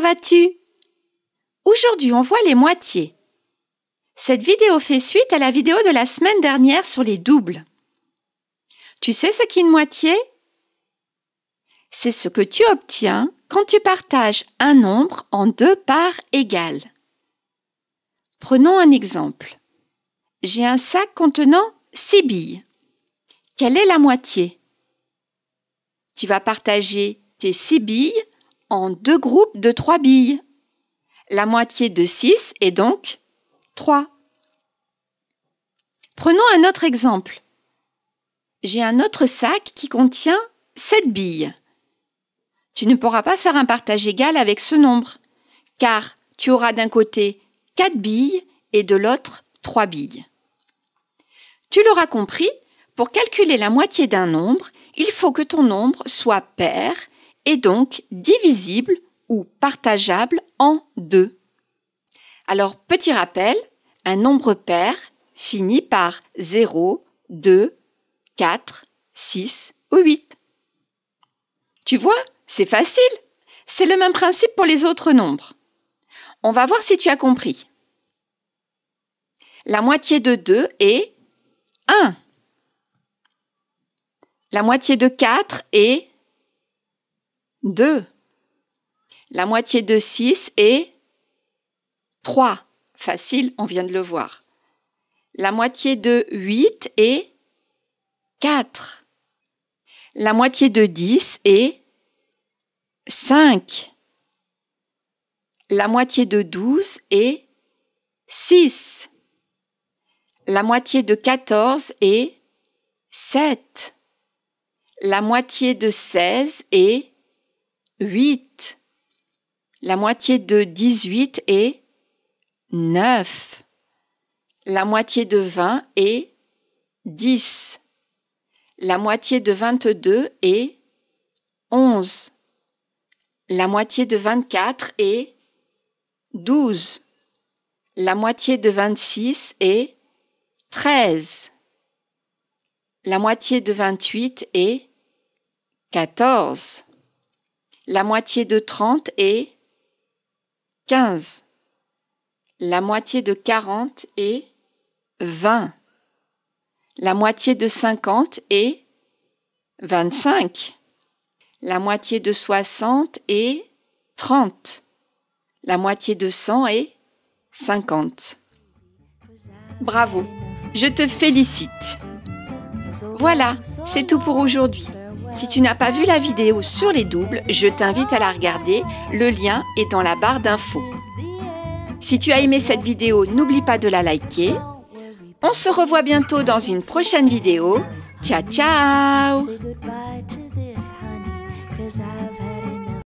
vas-tu Aujourd'hui, on voit les moitiés. Cette vidéo fait suite à la vidéo de la semaine dernière sur les doubles. Tu sais ce qu'est une moitié C'est ce que tu obtiens quand tu partages un nombre en deux parts égales. Prenons un exemple. J'ai un sac contenant 6 billes. Quelle est la moitié Tu vas partager tes 6 billes en deux groupes de trois billes. La moitié de 6 est donc 3. Prenons un autre exemple. J'ai un autre sac qui contient 7 billes. Tu ne pourras pas faire un partage égal avec ce nombre, car tu auras d'un côté 4 billes et de l'autre 3 billes. Tu l'auras compris, pour calculer la moitié d'un nombre, il faut que ton nombre soit pair est donc divisible ou partageable en deux. Alors, petit rappel, un nombre pair finit par 0, 2, 4, 6 ou 8. Tu vois, c'est facile. C'est le même principe pour les autres nombres. On va voir si tu as compris. La moitié de 2 est 1. La moitié de 4 est 2. La moitié de 6 est 3. Facile, on vient de le voir. La moitié de 8 est 4. La moitié de 10 est 5. La moitié de 12 est 6. La moitié de 14 est 7. La moitié de 16 est 8. La moitié de 18 est 9. La moitié de 20 est 10. La moitié de 22 est 11. La moitié de 24 est 12. La moitié de 26 est 13. La moitié de 28 est 14. La moitié de 30 est 15. La moitié de 40 est 20. La moitié de 50 est 25. La moitié de 60 est 30. La moitié de 100 est 50. Bravo, je te félicite. Voilà, c'est tout pour aujourd'hui. Si tu n'as pas vu la vidéo sur les doubles, je t'invite à la regarder. Le lien est dans la barre d'infos. Si tu as aimé cette vidéo, n'oublie pas de la liker. On se revoit bientôt dans une prochaine vidéo. Ciao, ciao